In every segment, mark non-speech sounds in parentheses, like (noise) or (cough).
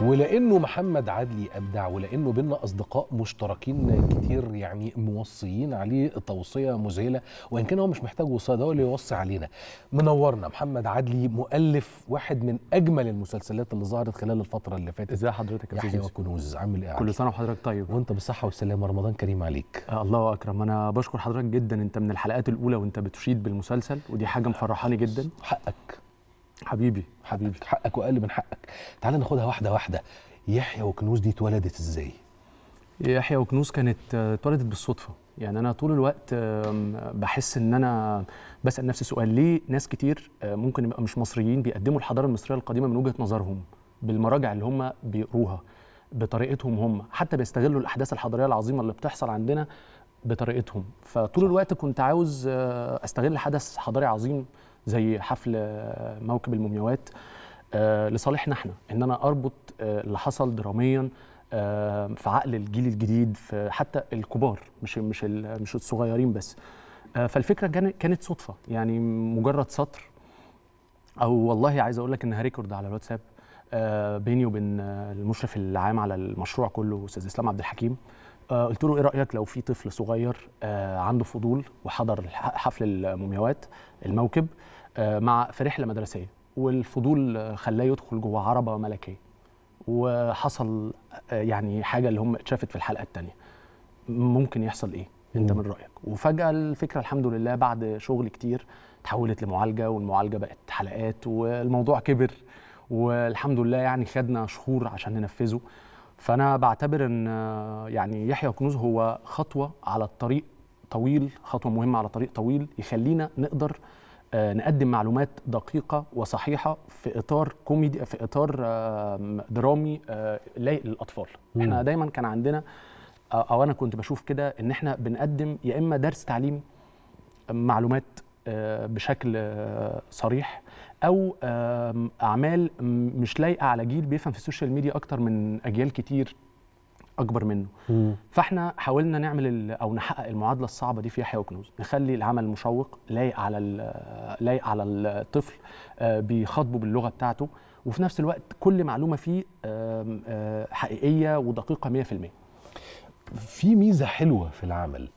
ولانه محمد عدلي ابدع ولانه بينا اصدقاء مشتركين كتير يعني موصيين عليه توصيه مذهله وان كان هو مش محتاج وصايه ده هو اللي يوصي علينا منورنا محمد عدلي مؤلف واحد من اجمل المسلسلات اللي ظهرت خلال الفتره اللي فاتت ازي حضرتك يا استاذ كنوز عامل ايه كل سنه وحضرتك طيب وانت بالصحه والسلامه رمضان كريم عليك آه الله اكرم انا بشكر حضرتك جدا انت من الحلقات الاولى وانت بتشيد بالمسلسل ودي حاجه مفرحاني جدا حقك حبيبي حبيبي حقك واقل من حقك تعال ناخدها واحده واحده يحيى وكنوز دي اتولدت ازاي يحيى وكنوز كانت آه، اتولدت بالصدفه يعني انا طول الوقت بحس ان انا بسال نفسي سؤال ليه ناس كتير آه، ممكن يبقى مش مصريين بيقدموا الحضاره المصريه القديمه من وجهه نظرهم بالمراجع اللي هم بيقروها بطريقتهم هم حتى بيستغلوا الاحداث الحضاريه العظيمه اللي بتحصل عندنا بطريقتهم فطول الوقت كنت عاوز آه، استغل حدث حضاري عظيم زي حفل موكب المومياوات آه، لصالحنا احنا ان انا اربط آه، اللي حصل دراميا آه، في عقل الجيل الجديد في حتى الكبار مش مش مش الصغيرين بس فالفكره كانت صدفه يعني مجرد سطر او والله عايز اقول لك انها ريكورد على الواتساب بيني وبين المشرف العام على المشروع كله استاذ اسلام عبد الحكيم آه، قلت له ايه رايك لو في طفل صغير آه، عنده فضول وحضر حفل المومياوات الموكب آه، مع في رحله مدرسيه والفضول خلاه يدخل جوه عربه ملكيه وحصل يعني حاجه اللي هم اتشافت في الحلقه الثانيه ممكن يحصل ايه انت من رايك وفجاه الفكره الحمد لله بعد شغل كتير تحولت لمعالجه والمعالجه بقت حلقات والموضوع كبر والحمد لله يعني خدنا شهور عشان ننفذه فانا بعتبر ان يعني يحيى كنوز هو خطوه على الطريق طويل خطوه مهمه على طريق طويل يخلينا نقدر آه، نقدم معلومات دقيقة وصحيحة في إطار كوميدي في إطار آه، درامي آه، لايق للأطفال. إحنا دايما كان عندنا أو أنا كنت بشوف كده إن إحنا بنقدم يا إما درس تعليم معلومات بشكل صريح او اعمال مش لايقه على جيل بيفهم في السوشيال ميديا اكتر من اجيال كتير اكبر منه مم. فاحنا حاولنا نعمل او نحقق المعادله الصعبه دي في يحيى وكنوز نخلي العمل مشوق لايق على لايق على الطفل آه، بيخاطبه باللغه بتاعته وفي نفس الوقت كل معلومه فيه آه، حقيقيه ودقيقه 100% في ميزه حلوه في العمل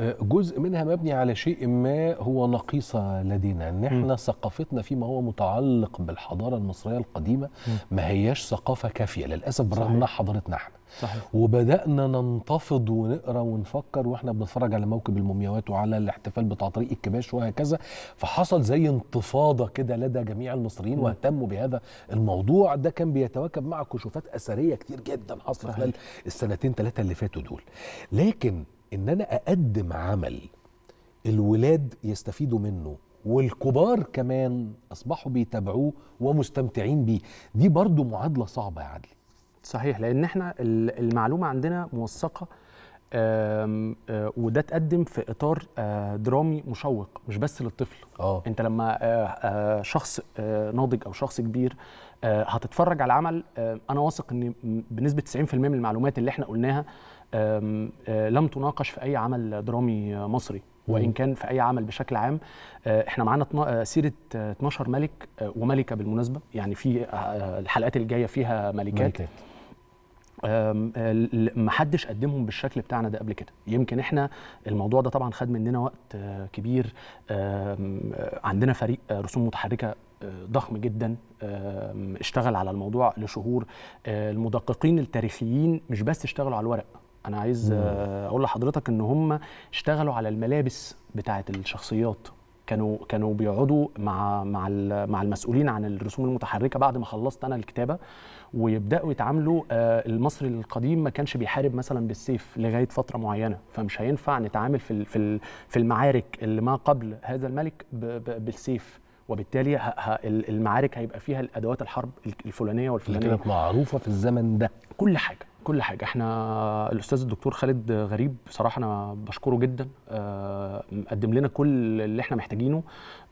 جزء منها مبني على شيء ما هو نقيصة لدينا ان احنا م. ثقافتنا فيما هو متعلق بالحضارة المصرية القديمة م. ما هياش ثقافة كافية للأسف بالرغم انها حضارتنا احنا صحيح. وبدأنا ننتفض ونقرا ونفكر واحنا بنتفرج على موكب المومياوات وعلى الاحتفال بتاع طريق الكباش وهكذا فحصل زي انتفاضة كده لدى جميع المصريين واهتموا بهذا الموضوع ده كان بيتواكب مع كشوفات أثرية كتير جدا حصلت خلال السنتين ثلاثة اللي فاتوا دول لكن ان انا اقدم عمل الولاد يستفيدوا منه والكبار كمان اصبحوا بيتابعوه ومستمتعين بيه دي برضو معادله صعبه يا عدلي صحيح لان احنا المعلومه عندنا موثقه آه، وده اتقدم في اطار آه، درامي مشوق مش بس للطفل أوه. انت لما آه، شخص ناضج او شخص كبير هتتفرج على عمل انا واثق ان بنسبه 90% من المعلومات اللي احنا قلناها أه، لم تناقش في اي عمل درامي مصري وان كان في اي عمل بشكل عام أه، احنا معانا أه، سيره 12 ملك وملكه بالمناسبه يعني في الحلقات الجايه فيها ملكات, ملكات. محدش قدمهم بالشكل بتاعنا ده قبل كده يمكن احنا الموضوع ده طبعا خد مننا وقت كبير عندنا فريق رسوم متحركه ضخم جدا اشتغل على الموضوع لشهور المدققين التاريخيين مش بس اشتغلوا على الورق انا عايز اقول لحضرتك ان هم اشتغلوا على الملابس بتاعه الشخصيات كانوا كانوا بيقعدوا مع مع مع المسؤولين عن الرسوم المتحركه بعد ما خلصت انا الكتابه ويبداوا يتعاملوا آه، المصري القديم ما كانش بيحارب مثلا بالسيف لغايه فتره معينه فمش هينفع نتعامل في في في المعارك اللي ما قبل هذا الملك بالسيف وبالتالي المعارك هيبقى فيها الادوات الحرب الفلانيه والفلانيه اللي كانت معروفه في الزمن ده كل حاجه كل حاجه احنا الاستاذ الدكتور خالد غريب بصراحه انا بشكره جدا آه، قدم لنا كل اللي احنا محتاجينه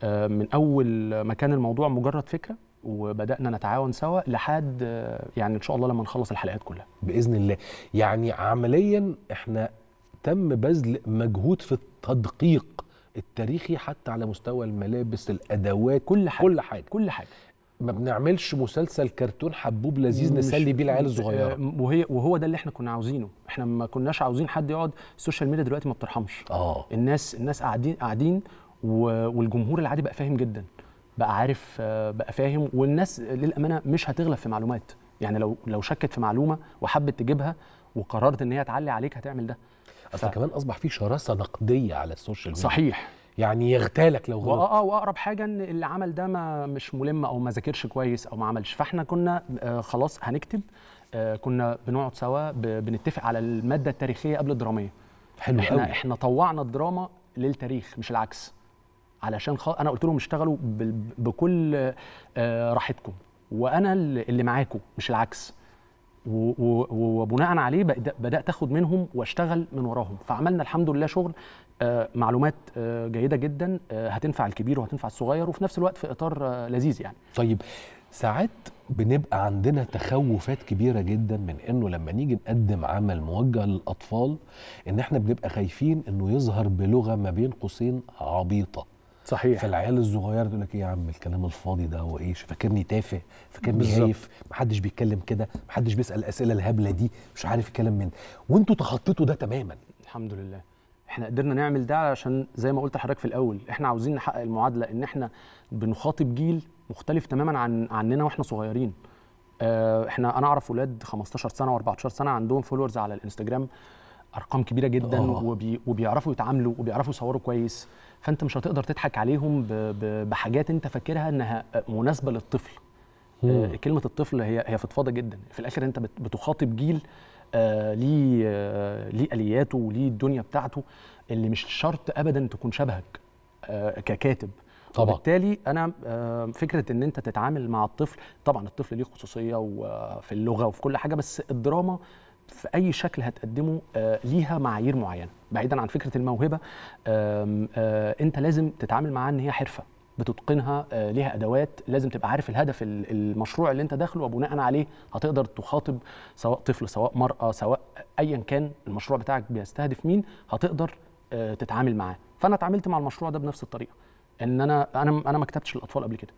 آه، من اول ما كان الموضوع مجرد فكره وبدانا نتعاون سوا لحد آه، يعني ان شاء الله لما نخلص الحلقات كلها باذن الله يعني عمليا احنا تم بذل مجهود في التدقيق التاريخي حتى على مستوى الملابس الادوات كل حاجه كل حاجه كل حاجه ما بنعملش مسلسل كرتون حبوب لذيذ نسلي بيه العيال آه، الصغيره وهي وهو ده اللي احنا كنا عاوزينه احنا ما كناش عاوزين حد يقعد السوشيال ميديا دلوقتي ما بترحمش اه الناس الناس قاعدين قاعدين والجمهور العادي بقى فاهم جدا بقى عارف آه، بقى فاهم والناس للامانه مش هتغلب في معلومات يعني لو لو شكت في معلومه وحبت تجيبها وقررت ان هي تعلي عليك هتعمل ده اصل ف... كمان اصبح في شراسه نقديه على السوشيال ميديا صحيح يعني يغتالك لو غلط آه،, اه واقرب حاجه ان اللي عمل ده ما مش ملم او ما ذاكرش كويس او ما عملش فاحنا كنا آه، خلاص هنكتب آه، كنا بنقعد سوا بنتفق على الماده التاريخيه قبل الدراميه حلو احنا قوي. احنا طوعنا الدراما للتاريخ مش العكس علشان خل... انا قلت لهم اشتغلوا بكل راحتكم وانا اللي معاكم مش العكس وبناء عليه بدات اخد منهم واشتغل من وراهم فعملنا الحمد لله شغل آه، معلومات آه، جيده جدا آه، هتنفع الكبير وهتنفع الصغير وفي نفس الوقت في اطار لذيذ يعني طيب ساعات بنبقى عندنا تخوفات كبيره جدا من انه لما نيجي نقدم عمل موجه للاطفال ان احنا بنبقى خايفين انه يظهر بلغه ما بين قوسين عبيطه صحيح فالعيال الصغيره تقول لك ايه يا عم الكلام الفاضي ده هو ايه فاكرني تافه فاكرني خايف محدش بيتكلم كده محدش بيسال الاسئله الهبله دي مش عارف يتكلم من وانتوا تخطيتوا ده تماما الحمد لله احنا قدرنا نعمل ده عشان زي ما قلت لحضرتك في الاول احنا عاوزين نحقق المعادله ان احنا بنخاطب جيل مختلف تماما عن عننا واحنا صغيرين آه، احنا انا اعرف اولاد 15 سنه و14 سنه عندهم فولورز على الانستجرام ارقام كبيره جدا آه. وبي وبيعرفوا يتعاملوا وبيعرفوا يصوروا كويس فانت مش هتقدر تضحك عليهم ب... ب... بحاجات انت فاكرها انها مناسبه للطفل مم. آه، كلمه الطفل هي هي فضفاضه جدا في الاخر انت بتخاطب جيل آه ليه آه ليه الياته وليه الدنيا بتاعته اللي مش شرط ابدا تكون شبهك آه ككاتب طبعا وبالتالي انا آه، فكره ان انت تتعامل مع الطفل طبعا الطفل ليه خصوصيه وفي اللغه وفي كل حاجه بس الدراما في اي شكل هتقدمه آه، ليها معايير معينه بعيدا عن فكره الموهبه آه، انت لازم تتعامل معاها ان هي حرفه بتتقنها آه، ليها ادوات لازم تبقى عارف الهدف المشروع اللي انت داخله وبناء عليه هتقدر تخاطب سواء طفل سواء مراه سواء ايا كان المشروع بتاعك بيستهدف مين هتقدر تتعامل معاه فانا اتعاملت مع المشروع ده بنفس الطريقه ان انا انا انا ما كتبتش للاطفال قبل كده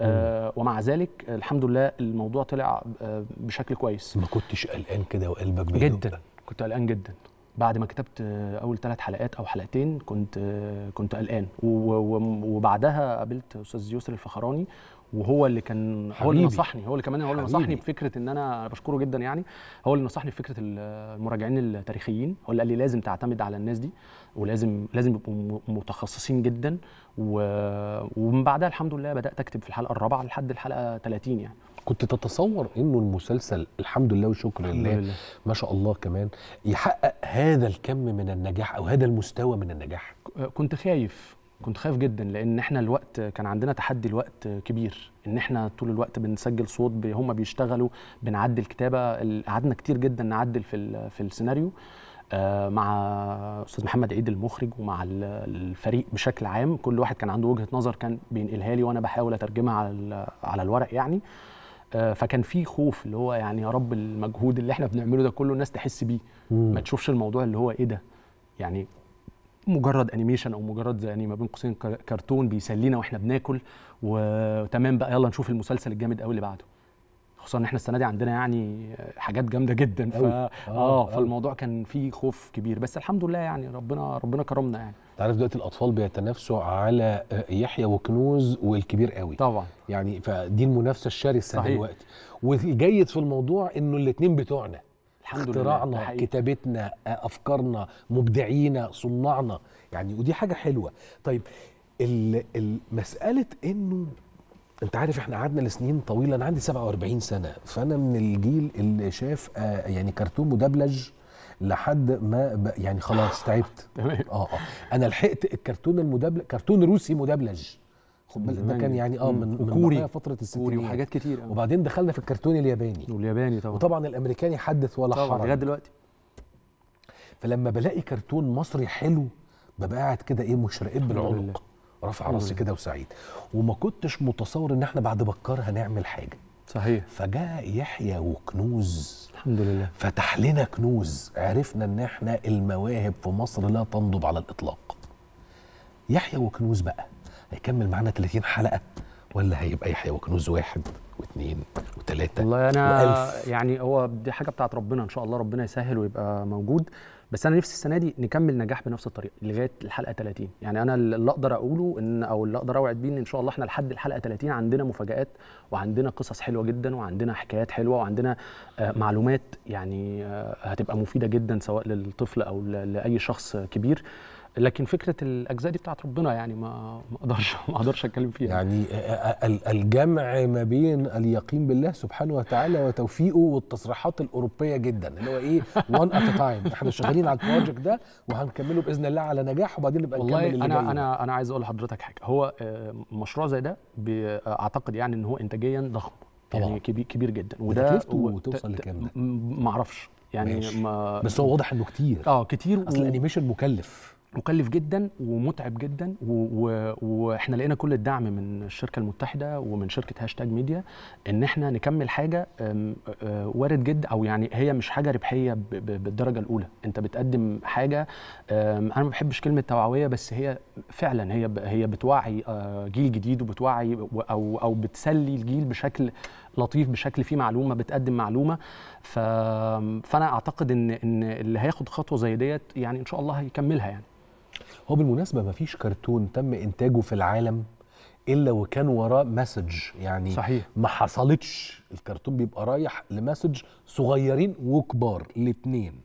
آه، ومع ذلك الحمد لله الموضوع طلع آه، بشكل كويس ما كنتش قلقان كده وقلبك بيدق جدا كنت قلقان جدا بعد ما كتبت اول ثلاث حلقات او حلقتين كنت آه، كنت قلقان وبعدها قابلت استاذ يسر الفخراني وهو اللي كان حبيبي. هو اللي نصحني هو اللي كمان هو اللي نصحني بفكره ان انا بشكره جدا يعني هو اللي نصحني بفكره المراجعين التاريخيين هو اللي قال لي لازم تعتمد على الناس دي ولازم لازم يبقوا متخصصين جدا ومن بعدها الحمد لله بدات اكتب في الحلقه الرابعه لحد الحلقه 30 يعني كنت تتصور انه المسلسل الحمد لله والشكر لله, لله ما شاء الله كمان يحقق هذا الكم من النجاح او هذا المستوى من النجاح كنت خايف كنت خايف جدا لان احنا الوقت كان عندنا تحدي الوقت كبير ان احنا طول الوقت بنسجل صوت هم بيشتغلوا بنعدل كتابه قعدنا كتير جدا نعدل في في السيناريو آه، مع استاذ محمد عيد المخرج ومع الفريق بشكل عام كل واحد كان عنده وجهه نظر كان بينقلها لي وانا بحاول اترجمها على على الورق يعني آه، فكان في خوف اللي هو يعني يا رب المجهود اللي احنا بنعمله ده كله الناس تحس بيه ما تشوفش الموضوع اللي هو ايه ده يعني مجرد انيميشن او مجرد يعني ما بين قوسين كرتون بيسلينا واحنا بناكل وتمام بقى يلا نشوف المسلسل الجامد قوي اللي بعده خصوصا ان احنا السنه دي عندنا يعني حاجات جامده جدا ف... اه, آه فالموضوع كان فيه خوف كبير بس الحمد لله يعني ربنا ربنا كرمنا يعني انت عارف دلوقتي الاطفال بيتنافسوا على يحيى وكنوز والكبير قوي طبعا يعني فدي المنافسه الشرسه صحيح. دلوقتي والجيد في الموضوع انه الاثنين بتوعنا الحمد اختراعنا لله. كتابتنا افكارنا مبدعينا صناعنا يعني ودي حاجه حلوه طيب مساله انه انت عارف احنا قعدنا لسنين طويله انا عندي 47 سنه فانا من الجيل اللي شاف آه، يعني كرتون مدبلج لحد ما يعني خلاص تعبت (laughs) اه اه انا لحقت الكرتون المدبلج كرتون روسي مدبلج خد بالك ده كان يعني اه من كوري من فتره الستينات كوري وحاجات كتير أوي. وبعدين دخلنا في الكرتون الياباني والياباني طبعا وطبعا الامريكاني حدث ولا حرج طبعا لغايه دلوقتي فلما بلاقي كرتون مصري حلو ببقى قاعد كده ايه مشرقين بالعنق رافع راسي كده وسعيد وما كنتش متصور ان احنا بعد بكار هنعمل حاجه صحيح فجاء يحيى وكنوز الحمد لله فتح لنا كنوز عرفنا ان احنا المواهب في مصر لا تنضب على الاطلاق يحيى وكنوز بقى هيكمل معانا 30 حلقه ولا هيبقى يحيى وكنوز واحد واثنين وثلاثه والله انا وألف. يعني هو دي حاجه بتاعت ربنا ان شاء الله ربنا يسهل ويبقى موجود بس انا نفسي السنه دي نكمل نجاح بنفس الطريقه لغايه الحلقه 30 يعني انا اللي اقدر اقوله ان او اللي اقدر اوعد بيه ان ان شاء الله احنا لحد الحلقه 30 عندنا مفاجات وعندنا قصص حلوه جدا وعندنا حكايات حلوه وعندنا آه، معلومات يعني آه، هتبقى مفيده جدا سواء للطفل او لاي شخص كبير لكن فكره الاجزاء دي بتاعت ربنا يعني ما ما اقدرش (laughs) ما اقدرش اتكلم فيها يعني آه، آه، آه، الجمع ما بين اليقين بالله سبحانه وتعالى وتوفيقه والتصريحات الاوروبيه جدا اللي هو ايه وان ات تايم احنا شغالين على البروجكت ده وهنكمله باذن الله على نجاح وبعدين نبقى نكمل والله انا انا انا عايز اقول لحضرتك حاجه هو مشروع زي ده اعتقد يعني ان هو انتاجيا ضخم يعني طبعا يعني كبير كبير جدا وده توصل وتوصل لكام ما اعرفش يعني ما بس هو واضح انه كتير اه كتير اصل الانيميشن مكلف مكلف جدا ومتعب جدا واحنا لقينا كل الدعم من الشركه المتحده ومن شركه هاشتاج ميديا ان احنا نكمل حاجه وارد جدا او يعني هي مش حاجه ربحيه بالدرجه الاولى انت بتقدم حاجه انا ما بحبش كلمه توعويه بس هي فعلا هي هي بتوعي جيل جديد وبتوعي او او بتسلي الجيل بشكل لطيف بشكل فيه معلومه بتقدم معلومه فانا اعتقد ان ان اللي هياخد خطوه زي ديت يعني ان شاء الله هيكملها يعني هو بالمناسبه ما فيش كرتون تم انتاجه في العالم الا وكان وراه مسج يعني صحيح. ما حصلتش الكرتون بيبقى رايح لمسج صغيرين وكبار الاثنين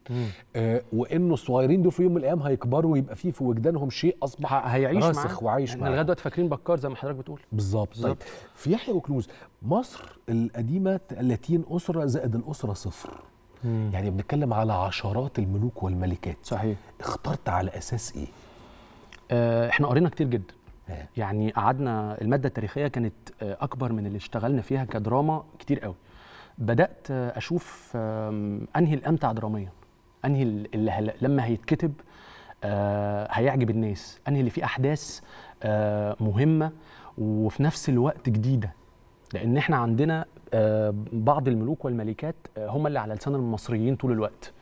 آه وانه الصغيرين دول في يوم من الايام هيكبروا ويبقى فيه في وجدانهم شيء اصبح هيعيش راسخ معاه. وعايش معاه لغايه دلوقتي فاكرين بكار زي ما حضرتك بتقول بالظبط طيب في يحيى وكنوز مصر القديمه 30 اسره زائد الاسره صفر مم. يعني بنتكلم على عشرات الملوك والملكات صحيح اخترت على اساس ايه؟ آه، احنا قرينا كتير جدا آه. يعني قعدنا الماده التاريخيه كانت آه، اكبر من اللي اشتغلنا فيها كدراما كتير قوي بدات اشوف انهي الامتع دراميا انهي اللي هل... لما هيتكتب هيعجب الناس انهي اللي فيه احداث مهمه وفي نفس الوقت جديده لان احنا عندنا بعض الملوك والملكات هم اللي على لسان المصريين طول الوقت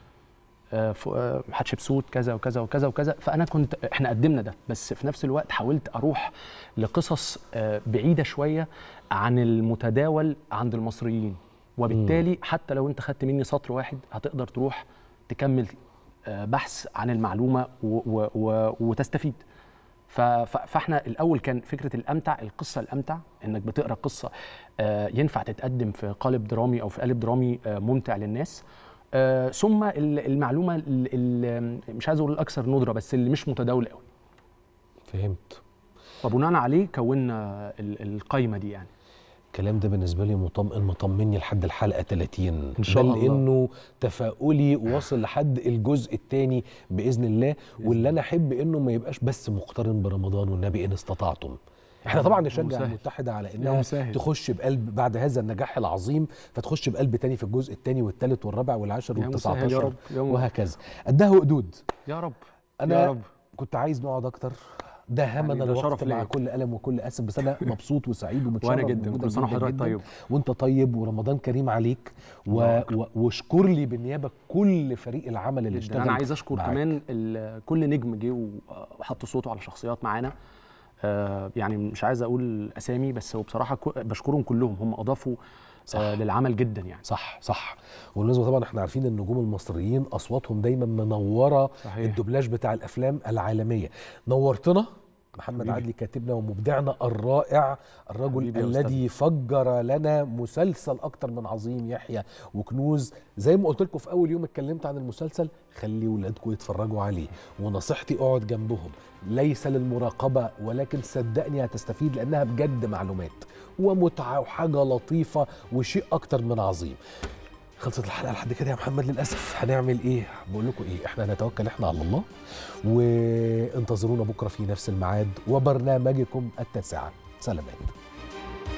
آه، آه، حتشبسوت كذا وكذا وكذا وكذا فانا كنت احنا قدمنا ده بس في نفس الوقت حاولت اروح لقصص آه، بعيده شويه عن المتداول عند المصريين وبالتالي حتى لو انت خدت مني سطر واحد هتقدر تروح تكمل بحث عن المعلومه وتستفيد فاحنا الاول كان فكره الامتع القصه الامتع انك بتقرا قصه ينفع تتقدم في قالب درامي او في قالب درامي ممتع للناس آه، ثم المعلومه اللي مش عايز اقول الاكثر ندره بس اللي مش متداوله قوي فهمت فبناء عليه كونا القايمه دي يعني الكلام ده بالنسبه لي مطمئن مطمني لحد الحلقه 30 ان شاء بل الله انه تفاؤلي واصل لحد الجزء الثاني باذن الله واللي انا احب انه ما يبقاش بس مقترن برمضان والنبي ان استطعتم احنا طبعا نشجع المتحده على انها تخش بقلب بعد هذا النجاح العظيم فتخش بقلب تاني في الجزء الثاني والثالث والرابع والعاشر وال19 وهكذا قدها قدود يا رب انا يا رب. كنت عايز نقعد اكتر ده همنا يعني الوقت مع كل الم وكل اسف بس انا (laughs) مبسوط وسعيد ومتشرف وانا جدا كل سنه وحضرتك طيب وانت طيب ورمضان كريم عليك و... و... واشكر لي بالنيابه كل فريق العمل اللي اشتغل انا عايز اشكر معك. كمان ال... كل نجم جه وحط صوته على شخصيات معانا آه، يعني مش عايز اقول اسامي بس هو بصراحه بشكرهم كلهم هم اضافوا آه، صح. للعمل جدا يعني صح صح وبالنسبه طبعا احنا عارفين ان النجوم المصريين اصواتهم دايما منوره صحيح. الدوبلاج بتاع الافلام العالميه نورتنا محمد عدلي كاتبنا ومبدعنا الرائع الرجل الذي فجر لنا مسلسل أكتر من عظيم يحيى وكنوز زي ما قلت لكم في أول يوم اتكلمت عن المسلسل خلي ولادكم يتفرجوا عليه ونصيحتي اقعد جنبهم ليس للمراقبة ولكن صدقني هتستفيد لأنها بجد معلومات ومتعة وحاجة لطيفة وشيء أكتر من عظيم خلصت الحلقه لحد كده يا محمد للاسف هنعمل ايه بقول لكم ايه احنا هنتوكل احنا على الله وانتظرونا بكره في نفس الميعاد وبرنامجكم التاسعه سلامات